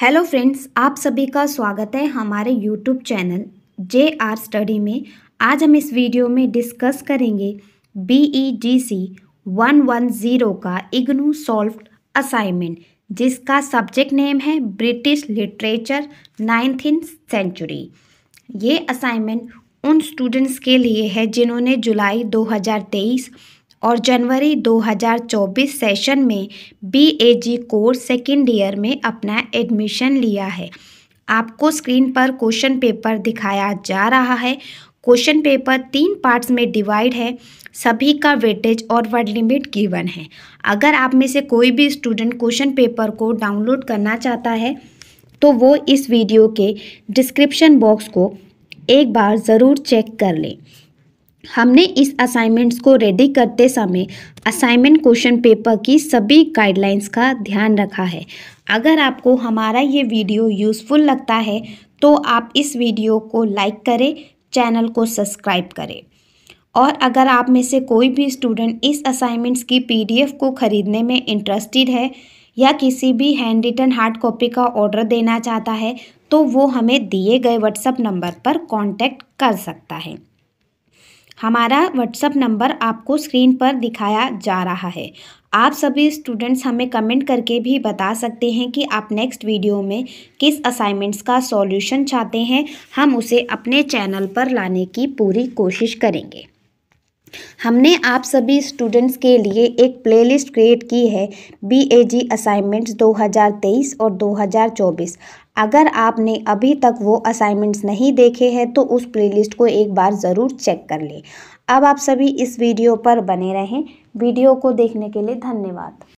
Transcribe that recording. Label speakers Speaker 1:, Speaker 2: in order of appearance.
Speaker 1: hello friends आप सभी का स्वागत है हमारे YouTube channel J R study में आज हम इस वीडियो में डिस्कस करेंगे B E G C one one zero का इग्नू सॉल्व असाइनमेंट जिसका सब्जेक्ट नेम है ब्रिटिश लिटरेचर नाइन्थीन सेंचुरी ये असाइनमेंट उन स्टूडेंट्स के लिए है जिन्होंने जुलाई तेईस और जनवरी 2024 सेशन में बीएजी कोर्स सेकेंड ईयर में अपना एडमिशन लिया है आपको स्क्रीन पर क्वेश्चन पेपर दिखाया जा रहा है क्वेश्चन पेपर तीन पार्ट्स में डिवाइड है सभी का वेटेज और वर्ड लिमिट गिवन है अगर आप में से कोई भी स्टूडेंट क्वेश्चन पेपर को डाउनलोड करना चाहता है तो वो इस वीडियो के डिस्क्रिप्शन बॉक्स को एक बार ज़रूर चेक कर लें हमने इस असाइनमेंट्स को रेडी करते समय असाइनमेंट क्वेश्चन पेपर की सभी गाइडलाइंस का ध्यान रखा है अगर आपको हमारा ये वीडियो यूज़फुल लगता है तो आप इस वीडियो को लाइक करें चैनल को सब्सक्राइब करें और अगर आप में से कोई भी स्टूडेंट इस असाइनमेंट्स की पीडीएफ को ख़रीदने में इंटरेस्टेड है या किसी भी हैंड रिटन हार्ड कॉपी का ऑर्डर देना चाहता है तो वो हमें दिए गए व्हाट्सअप नंबर पर कॉन्टैक्ट कर सकता है हमारा व्हाट्सअप नंबर आपको स्क्रीन पर दिखाया जा रहा है आप सभी स्टूडेंट्स हमें कमेंट करके भी बता सकते हैं कि आप नेक्स्ट वीडियो में किस असाइनमेंट्स का सॉल्यूशन चाहते हैं हम उसे अपने चैनल पर लाने की पूरी कोशिश करेंगे हमने आप सभी स्टूडेंट्स के लिए एक प्लेलिस्ट क्रिएट की है बी ए जी असाइनमेंट्स 2023 और 2024 अगर आपने अभी तक वो असाइनमेंट्स नहीं देखे हैं तो उस प्लेलिस्ट को एक बार ज़रूर चेक कर लें अब आप सभी इस वीडियो पर बने रहें वीडियो को देखने के लिए धन्यवाद